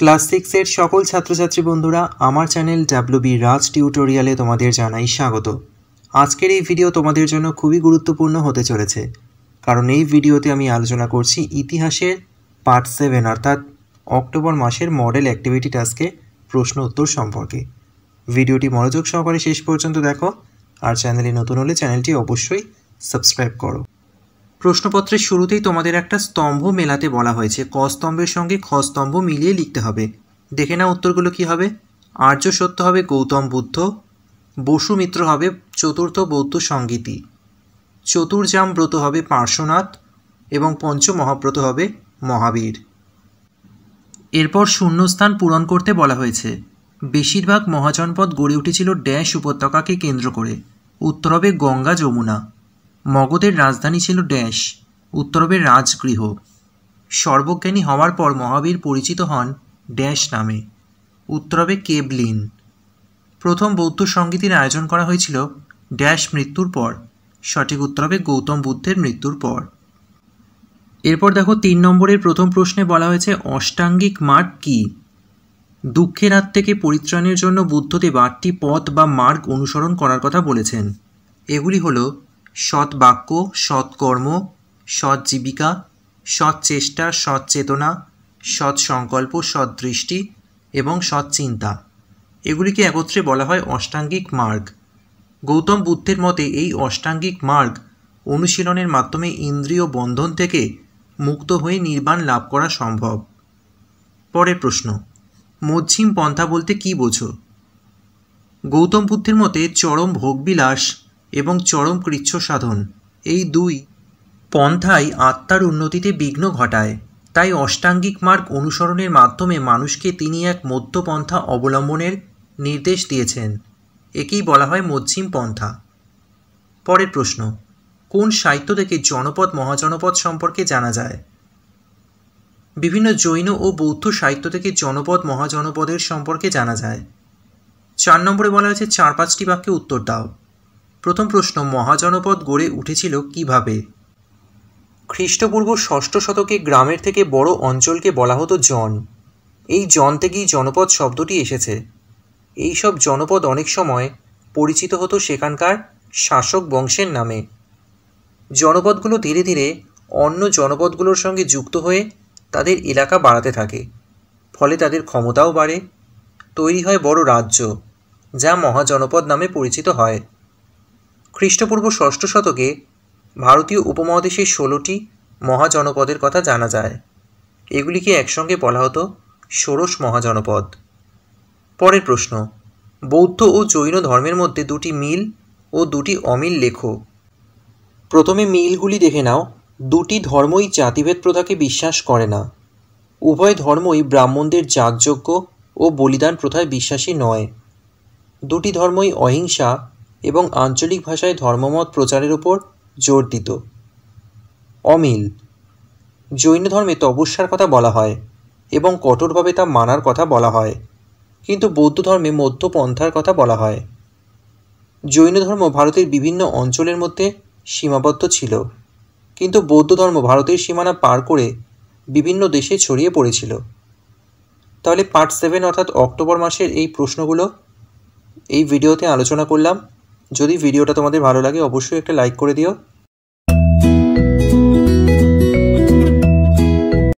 class সিক্সের সকল ছাত্রছাত্রী বন্ধুরা আমার চ্যানেল ডাব্লু বি রাজ টিউটোরিয়ালে তোমাদের জানাই স্বাগত আজকের এই ভিডিও তোমাদের জন্য খুবই গুরুত্বপূর্ণ হতে চলেছে কারণ এই ভিডিওতে আমি আলোচনা করছি ইতিহাসের পার্ট সেভেন অর্থাৎ অক্টোবর মাসের মডেল অ্যাক্টিভিটি টাস্কে প্রশ্ন উত্তর সম্পর্কে ভিডিওটি মনোযোগ সহকারে শেষ পর্যন্ত দেখো আর চ্যানেলে নতুন হলে চ্যানেলটি অবশ্যই সাবস্ক্রাইব করো প্রশ্নপত্রের শুরুতেই তোমাদের একটা স্তম্ভ মেলাতে বলা হয়েছে ক স্তম্ভের সঙ্গে খ স্তম্ভ মিলিয়ে লিখতে হবে দেখে না উত্তরগুলো কি হবে আর্য সত্য হবে গৌতম বুদ্ধ বসু মিত্র হবে চতুর্থ বৌদ্ধ সংগীতি চতুর্জাম ব্রত হবে পার্শ্বনাথ এবং পঞ্চ মহাব্রত হবে মহাবীর এরপর শূন্যস্থান পূরণ করতে বলা হয়েছে বেশিরভাগ মহাজনপদ গড়ে উঠেছিল ড্যাশ উপত্যকাকে কেন্দ্র করে উত্তর হবে গঙ্গা যমুনা মগধের রাজধানী ছিল ড্যাশ উত্তরবের রাজগৃহ সর্বজ্ঞানী হওয়ার পর মহাবীর পরিচিত হন ড্যাশ নামে উত্তরবে কেবলিন প্রথম বৌদ্ধ সঙ্গীতের আয়োজন করা হয়েছিল ড্যাশ মৃত্যুর পর সঠিক উত্তর হবে গৌতম বুদ্ধের মৃত্যুর পর এরপর দেখো তিন নম্বরের প্রথম প্রশ্নে বলা হয়েছে অষ্টাঙ্গিক মার্গ কি দুঃখের হাত থেকে পরিত্রাণের জন্য বুদ্ধদেব আটটি পথ বা মার্গ অনুসরণ করার কথা বলেছেন এগুলি হলো সৎ বাক্য সৎ কর্ম সৎ জীবিকা সৎ চেষ্টা সৎ চেতনা সৎ সংকল্প সৎ দৃষ্টি এবং সৎ চিন্তা এগুলিকে একত্রে বলা হয় অষ্টাঙ্গিক মার্গ গৌতম বুদ্ধের মতে এই অষ্টাঙ্গিক মার্গ অনুশীলনের মাধ্যমে ইন্দ্রিয় বন্ধন থেকে মুক্ত হয়ে নির্বাণ লাভ করা সম্ভব পরের প্রশ্ন মধ্যম পন্থা বলতে কি বোঝো গৌতম বুদ্ধের মতে চরম ভোগবিলাস এবং চরম কৃচ্ছ সাধন এই দুই পন্থাই আত্মার উন্নতিতে বিঘ্ন ঘটায় তাই অষ্টাঙ্গিক মার্গ অনুসরণের মাধ্যমে মানুষকে তিনি এক মধ্যপন্থা অবলম্বনের নির্দেশ দিয়েছেন একেই বলা হয় মধ্যিম পন্থা পরের প্রশ্ন কোন সাহিত্য থেকে জনপদ মহাজনপদ সম্পর্কে জানা যায় বিভিন্ন জৈন ও বৌদ্ধ সাহিত্য থেকে জনপদ মহাজনপদের সম্পর্কে জানা যায় চার নম্বরে বলা হয়েছে চার পাঁচটি বাক্যে উত্তর দাও প্রথম প্রশ্ন মহাজনপদ গড়ে উঠেছিল কিভাবে খ্রিস্টপূর্ব ষষ্ঠ শতকে গ্রামের থেকে বড় অঞ্চলকে বলা হতো জন এই জন থেকেই জনপদ শব্দটি এসেছে এই সব জনপদ অনেক সময় পরিচিত হতো সেখানকার শাসক বংশের নামে জনপদগুলো ধীরে ধীরে অন্য জনপদগুলোর সঙ্গে যুক্ত হয়ে তাদের এলাকা বাড়াতে থাকে ফলে তাদের ক্ষমতাও বাড়ে তৈরি হয় বড় রাজ্য যা মহাজনপদ নামে পরিচিত হয় খ্রিস্টপূর্ব ষষ্ঠ শতকে ভারতীয় উপমহাদেশে ষোলোটি মহাজনপদের কথা জানা যায় এগুলিকে একসঙ্গে বলা হতো ষোড়শ মহাজনপদ পরের প্রশ্ন বৌদ্ধ ও জৈন ধর্মের মধ্যে দুটি মিল ও দুটি অমিল লেখো প্রথমে মিলগুলি দেখে নাও দুটি ধর্মই জাতিভেদ প্রথাকে বিশ্বাস করে না উভয় ধর্মই ব্রাহ্মণদের যাগযজ্ঞ ও বলিদান প্রথায় বিশ্বাসী নয় দুটি ধর্মই অহিংসা এবং আঞ্চলিক ভাষায় ধর্মমত প্রচারের উপর জোর দিত অমিল জৈন ধর্মে তপস্যার কথা বলা হয় এবং কঠোরভাবে তা মানার কথা বলা হয় কিন্তু বৌদ্ধ ধর্মে মধ্যপন্থার কথা বলা হয় জৈন ধর্ম ভারতের বিভিন্ন অঞ্চলের মধ্যে সীমাবদ্ধ ছিল কিন্তু বৌদ্ধ ধর্ম ভারতের সীমানা পার করে বিভিন্ন দেশে ছড়িয়ে পড়েছিল তাহলে পার্ট সেভেন অর্থাৎ অক্টোবর মাসের এই প্রশ্নগুলো এই ভিডিওতে আলোচনা করলাম যদি ভিডিওটা তোমাদের ভালো লাগে অবশ্যই একটা লাইক করে দিও